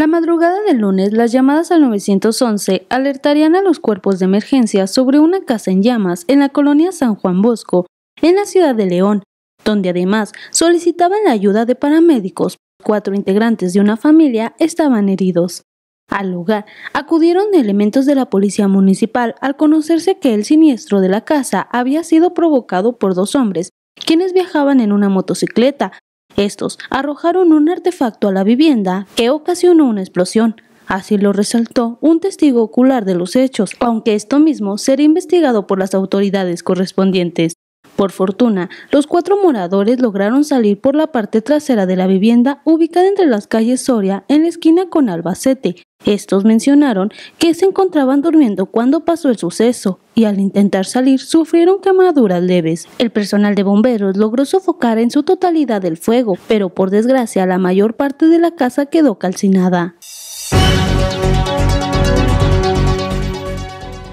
La madrugada del lunes, las llamadas al 911 alertarían a los cuerpos de emergencia sobre una casa en llamas en la colonia San Juan Bosco, en la ciudad de León, donde además solicitaban la ayuda de paramédicos. Cuatro integrantes de una familia estaban heridos. Al lugar acudieron elementos de la policía municipal al conocerse que el siniestro de la casa había sido provocado por dos hombres, quienes viajaban en una motocicleta estos arrojaron un artefacto a la vivienda que ocasionó una explosión. Así lo resaltó un testigo ocular de los hechos, aunque esto mismo será investigado por las autoridades correspondientes. Por fortuna, los cuatro moradores lograron salir por la parte trasera de la vivienda ubicada entre las calles Soria en la esquina con Albacete. Estos mencionaron que se encontraban durmiendo cuando pasó el suceso y al intentar salir sufrieron quemaduras leves. El personal de bomberos logró sofocar en su totalidad el fuego, pero por desgracia la mayor parte de la casa quedó calcinada.